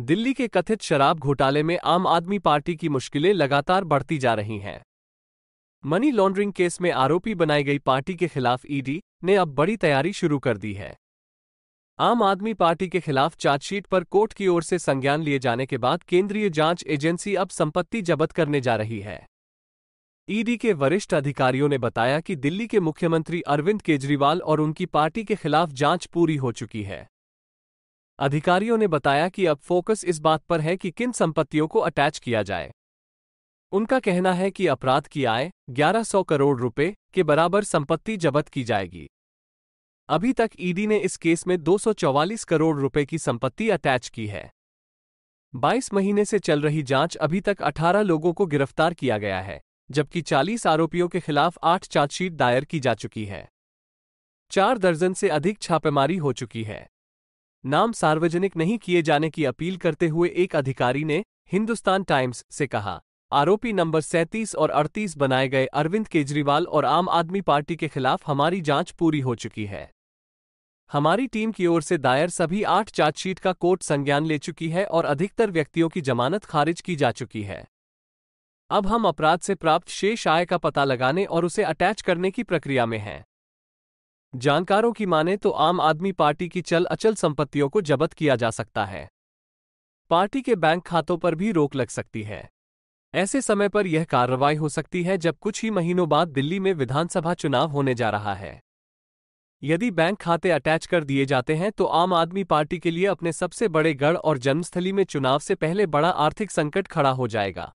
दिल्ली के कथित शराब घोटाले में आम आदमी पार्टी की मुश्किलें लगातार बढ़ती जा रही हैं मनी लॉन्ड्रिंग केस में आरोपी बनाई गई पार्टी के खिलाफ ईडी ने अब बड़ी तैयारी शुरू कर दी है आम आदमी पार्टी के खिलाफ चार्जशीट पर कोर्ट की ओर से संज्ञान लिए जाने के बाद केंद्रीय जांच एजेंसी अब संपत्ति जब्त करने जा रही है ईडी के वरिष्ठ अधिकारियों ने बताया कि दिल्ली के मुख्यमंत्री अरविंद केजरीवाल और उनकी पार्टी के खिलाफ जांच पूरी हो चुकी है अधिकारियों ने बताया कि अब फोकस इस बात पर है कि किन संपत्तियों को अटैच किया जाए उनका कहना है कि अपराध की आय 1100 करोड़ रुपए के बराबर संपत्ति जब्त की जाएगी अभी तक ईडी ने इस केस में 244 करोड़ रुपए की संपत्ति अटैच की है 22 महीने से चल रही जांच अभी तक 18 लोगों को गिरफ्तार किया गया है जबकि 40 आरोपियों के खिलाफ आठ चार्जशीट दायर की जा चुकी है चार दर्जन से अधिक छापेमारी हो चुकी है नाम सार्वजनिक नहीं किए जाने की अपील करते हुए एक अधिकारी ने हिंदुस्तान टाइम्स से कहा आरोपी नंबर 37 और 38 बनाए गए अरविंद केजरीवाल और आम आदमी पार्टी के खिलाफ हमारी जांच पूरी हो चुकी है हमारी टीम की ओर से दायर सभी आठ चार्जशीट का कोर्ट संज्ञान ले चुकी है और अधिकतर व्यक्तियों की जमानत खारिज की जा चुकी है अब हम अपराध से प्राप्त शेष आय का पता लगाने और उसे अटैच करने की प्रक्रिया में हैं जानकारों की माने तो आम आदमी पार्टी की चल अचल संपत्तियों को जब्त किया जा सकता है पार्टी के बैंक खातों पर भी रोक लग सकती है ऐसे समय पर यह कार्रवाई हो सकती है जब कुछ ही महीनों बाद दिल्ली में विधानसभा चुनाव होने जा रहा है यदि बैंक खाते अटैच कर दिए जाते हैं तो आम आदमी पार्टी के लिए अपने सबसे बड़े गढ़ और जन्मस्थली में चुनाव से पहले बड़ा आर्थिक संकट खड़ा हो जाएगा